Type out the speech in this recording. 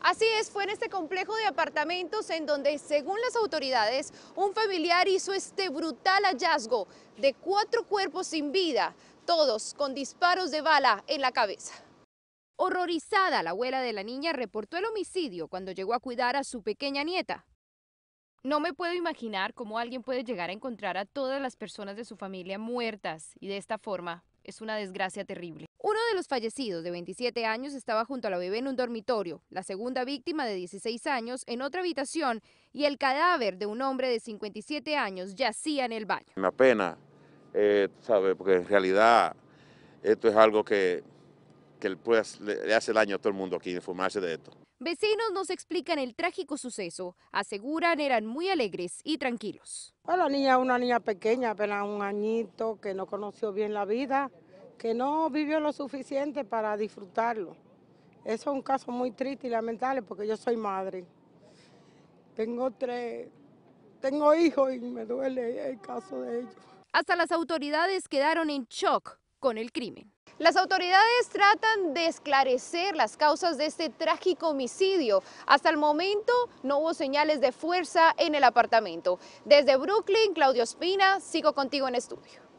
Así es, fue en este complejo de apartamentos en donde, según las autoridades, un familiar hizo este brutal hallazgo de cuatro cuerpos sin vida, todos con disparos de bala en la cabeza. Horrorizada, la abuela de la niña reportó el homicidio cuando llegó a cuidar a su pequeña nieta. No me puedo imaginar cómo alguien puede llegar a encontrar a todas las personas de su familia muertas y de esta forma. Es una desgracia terrible. Uno de los fallecidos de 27 años estaba junto a la bebé en un dormitorio, la segunda víctima de 16 años en otra habitación y el cadáver de un hombre de 57 años yacía en el baño. Una pena, eh, ¿sabe? Porque en realidad esto es algo que que pues, le hace daño a todo el mundo aquí informarse de esto. Vecinos nos explican el trágico suceso. Aseguran eran muy alegres y tranquilos. La niña una niña pequeña, apenas un añito, que no conoció bien la vida, que no vivió lo suficiente para disfrutarlo. es un caso muy triste y lamentable porque yo soy madre. Tengo tres, tengo hijos y me duele el caso de ellos. Hasta las autoridades quedaron en shock con el crimen. Las autoridades tratan de esclarecer las causas de este trágico homicidio. Hasta el momento no hubo señales de fuerza en el apartamento. Desde Brooklyn, Claudio Espina, sigo contigo en estudio.